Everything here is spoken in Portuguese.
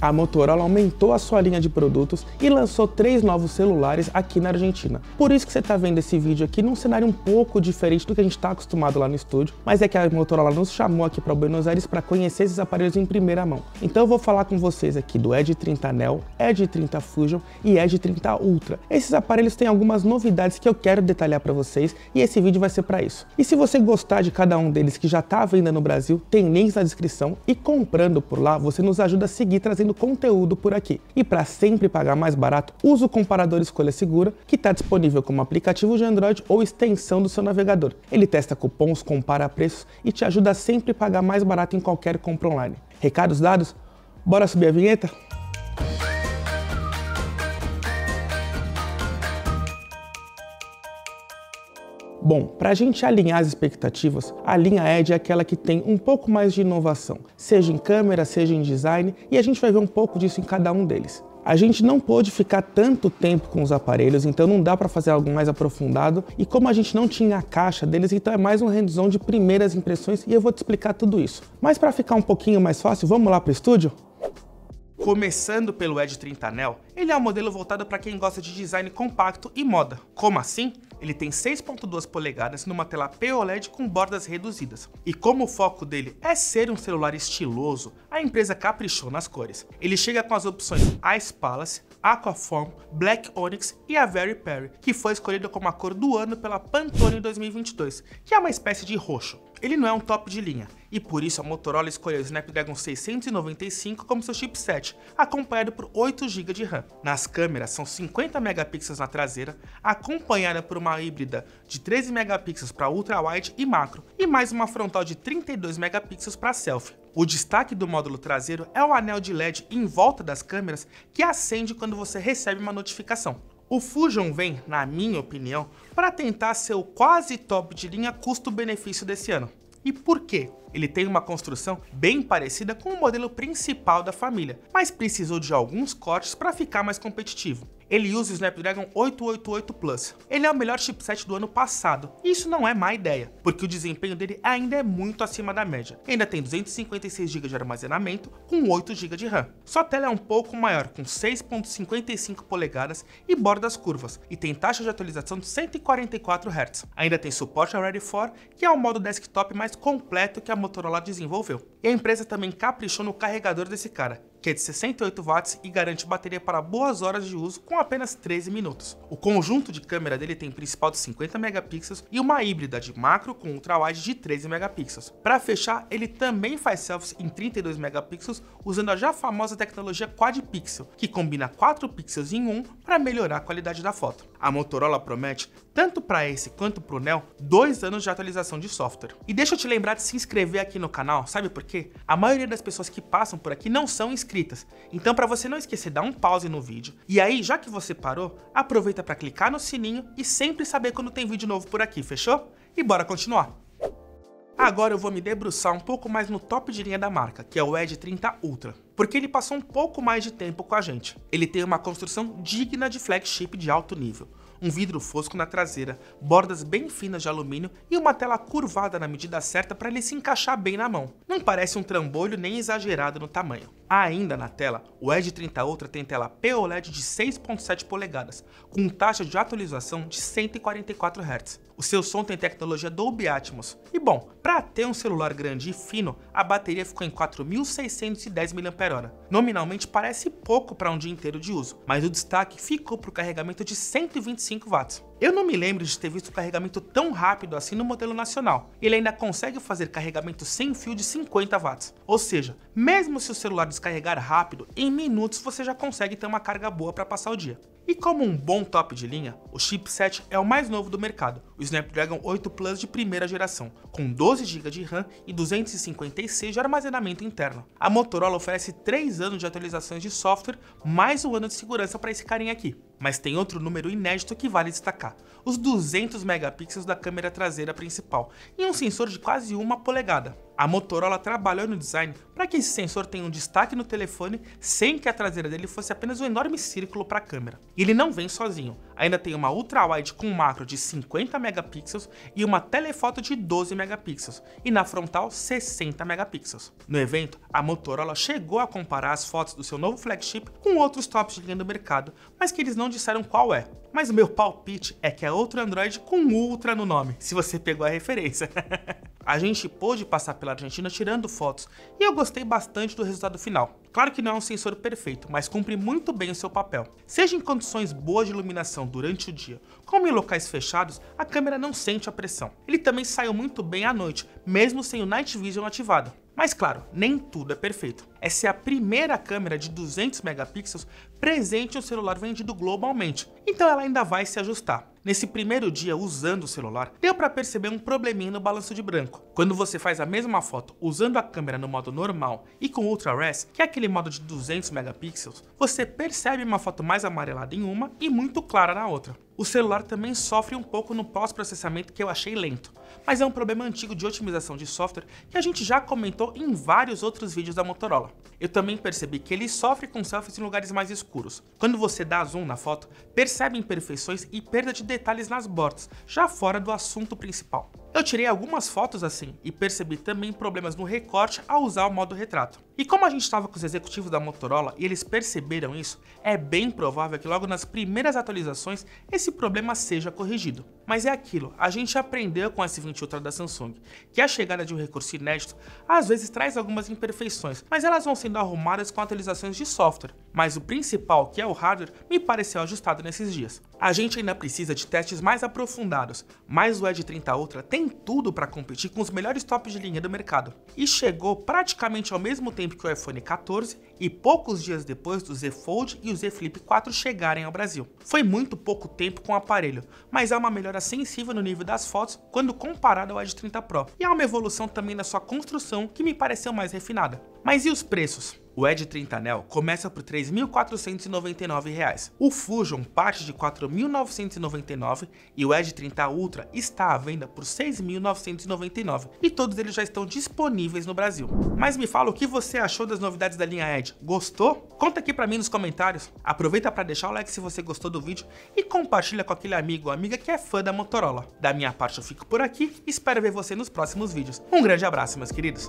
a Motorola aumentou a sua linha de produtos e lançou três novos celulares aqui na Argentina. Por isso que você está vendo esse vídeo aqui num cenário um pouco diferente do que a gente está acostumado lá no estúdio, mas é que a Motorola nos chamou aqui para Buenos Aires para conhecer esses aparelhos em primeira mão. Então eu vou falar com vocês aqui do Edge 30 Neo, Edge 30 Fusion e Edge 30 Ultra. Esses aparelhos têm algumas novidades que eu quero detalhar para vocês e esse vídeo vai ser para isso. E se você gostar de cada um deles que já está à venda no Brasil, tem links na descrição e comprando por lá você nos ajuda a seguir trazendo produzindo conteúdo por aqui. E para sempre pagar mais barato, use o comparador Escolha Segura, que está disponível como aplicativo de Android ou extensão do seu navegador. Ele testa cupons, compara preços e te ajuda a sempre pagar mais barato em qualquer compra online. Recados dados? Bora subir a vinheta? Bom, para a gente alinhar as expectativas, a linha Edge é aquela que tem um pouco mais de inovação, seja em câmera, seja em design, e a gente vai ver um pouco disso em cada um deles. A gente não pôde ficar tanto tempo com os aparelhos, então não dá para fazer algo mais aprofundado. E como a gente não tinha a caixa deles, então é mais um rendizão de primeiras impressões e eu vou te explicar tudo isso. Mas para ficar um pouquinho mais fácil, vamos lá para o estúdio? Começando pelo Edge 30 Anel, ele é um modelo voltado para quem gosta de design compacto e moda. Como assim? Ele tem 6.2 polegadas numa tela POLED com bordas reduzidas. E como o foco dele é ser um celular estiloso, a empresa caprichou nas cores. Ele chega com as opções Ice Palace, Aquaform, Black Onyx e a Very Perry, que foi escolhida como a cor do ano pela Pantone 2022, que é uma espécie de roxo. Ele não é um top de linha, e por isso a Motorola escolheu o Snapdragon 695 como seu chipset, acompanhado por 8 GB de RAM. Nas câmeras são 50 megapixels na traseira, acompanhada por uma híbrida de 13 megapixels para ultra wide e macro, e mais uma frontal de 32 megapixels para selfie. O destaque do módulo traseiro é o anel de LED em volta das câmeras que acende quando você recebe uma notificação. O Fusion vem, na minha opinião, para tentar ser o quase top de linha custo-benefício desse ano. E por quê? ele tem uma construção bem parecida com o modelo principal da família, mas precisou de alguns cortes para ficar mais competitivo ele usa o Snapdragon 888 Plus. Ele é o melhor chipset do ano passado, e isso não é má ideia, porque o desempenho dele ainda é muito acima da média. Ainda tem 256 GB de armazenamento com 8 GB de RAM. Sua tela é um pouco maior, com 6.55 polegadas e bordas curvas, e tem taxa de atualização de 144 Hz. Ainda tem suporte ao Ready 4, que é o modo desktop mais completo que a Motorola desenvolveu. E a empresa também caprichou no carregador desse cara, que é de 68 watts e garante bateria para boas horas de uso com apenas 13 minutos. O conjunto de câmera dele tem principal de 50 megapixels e uma híbrida de macro com ultrawide de 13 megapixels. Para fechar, ele também faz selfies em 32 megapixels usando a já famosa tecnologia quad pixel, que combina 4 pixels em um para melhorar a qualidade da foto. A Motorola promete, tanto para esse quanto para o Neo, dois anos de atualização de software. E deixa eu te lembrar de se inscrever aqui no canal, sabe por quê? A maioria das pessoas que passam por aqui não são inscritas inscritas. Então, para você não esquecer, dá um pause no vídeo. E aí, já que você parou, aproveita para clicar no sininho e sempre saber quando tem vídeo novo por aqui, fechou? E bora continuar! Agora eu vou me debruçar um pouco mais no top de linha da marca, que é o Edge 30 Ultra, porque ele passou um pouco mais de tempo com a gente. Ele tem uma construção digna de flagship de alto nível, um vidro fosco na traseira, bordas bem finas de alumínio e uma tela curvada na medida certa para ele se encaixar bem na mão. Não parece um trambolho nem exagerado no tamanho. Ainda na tela, o Edge 30 Ultra tem tela POLED de 6.7 polegadas, com taxa de atualização de 144 Hz. O seu som tem tecnologia Dolby Atmos. E bom, para ter um celular grande e fino, a bateria ficou em 4.610 mAh. Nominalmente parece pouco para um dia inteiro de uso, mas o destaque ficou para o carregamento de 125 watts. Eu não me lembro de ter visto carregamento tão rápido assim no modelo nacional. Ele ainda consegue fazer carregamento sem fio de 50 watts. Ou seja, mesmo se o celular descarregar rápido, em minutos você já consegue ter uma carga boa para passar o dia. E como um bom top de linha, o chipset é o mais novo do mercado, o Snapdragon 8 Plus de primeira geração, com 12 GB de RAM e 256 de armazenamento interno. A Motorola oferece 3 anos de atualizações de software, mais um ano de segurança para esse carinha aqui. Mas tem outro número inédito que vale destacar, os 200 megapixels da câmera traseira principal e um sensor de quase uma polegada. A Motorola trabalhou no design para que esse sensor tenha um destaque no telefone sem que a traseira dele fosse apenas um enorme círculo para a câmera. E ele não vem sozinho, Ainda tem uma ultra-wide com macro de 50 megapixels e uma telefoto de 12 megapixels, e na frontal 60 megapixels. No evento, a Motorola chegou a comparar as fotos do seu novo flagship com outros tops de linha do mercado, mas que eles não disseram qual é. Mas o meu palpite é que é outro Android com Ultra no nome, se você pegou a referência. A gente pôde passar pela Argentina tirando fotos e eu gostei bastante do resultado final. Claro que não é um sensor perfeito, mas cumpre muito bem o seu papel. Seja em condições boas de iluminação durante o dia, como em locais fechados, a câmera não sente a pressão. Ele também saiu muito bem à noite, mesmo sem o Night Vision ativado. Mas claro, nem tudo é perfeito. Essa é a primeira câmera de 200 megapixels presente no celular vendido globalmente, então ela ainda vai se ajustar. Nesse primeiro dia usando o celular, deu para perceber um probleminha no balanço de branco. Quando você faz a mesma foto usando a câmera no modo normal e com Ultra Res, que é aquele modo de 200 megapixels, você percebe uma foto mais amarelada em uma e muito clara na outra. O celular também sofre um pouco no pós-processamento que eu achei lento, mas é um problema antigo de otimização de software que a gente já comentou em vários outros vídeos da Motorola. Eu também percebi que ele sofre com selfies em lugares mais escuros. Quando você dá zoom na foto, percebe imperfeições e perda de detalhes nas bordas, já fora do assunto principal. Eu tirei algumas fotos assim e percebi também problemas no recorte ao usar o modo retrato. E como a gente estava com os executivos da Motorola e eles perceberam isso, é bem provável que logo nas primeiras atualizações esse problema seja corrigido. Mas é aquilo, a gente aprendeu com o S20 Ultra da Samsung, que a chegada de um recurso inédito às vezes traz algumas imperfeições, mas elas vão sendo arrumadas com atualizações de software. Mas o principal, que é o hardware, me pareceu ajustado nesses dias. A gente ainda precisa de testes mais aprofundados, mas o Edge 30 Ultra tem tem tudo para competir com os melhores tops de linha do mercado e chegou praticamente ao mesmo tempo que o iPhone 14 e poucos dias depois do Z Fold e o Z Flip 4 chegarem ao Brasil. Foi muito pouco tempo com o aparelho, mas é uma melhora sensível no nível das fotos quando comparado ao Edge 30 Pro, e há é uma evolução também na sua construção que me pareceu mais refinada. Mas e os preços? o Ed 30 Anel começa por R$ 3.499. O Fusion parte de R$ 4.999 e o Edge 30 Ultra está à venda por R$ 6.999 e todos eles já estão disponíveis no Brasil. Mas me fala o que você achou das novidades da linha Edge? Gostou? Conta aqui para mim nos comentários. Aproveita para deixar o like se você gostou do vídeo e compartilha com aquele amigo ou amiga que é fã da Motorola. Da minha parte eu fico por aqui e espero ver você nos próximos vídeos. Um grande abraço meus queridos.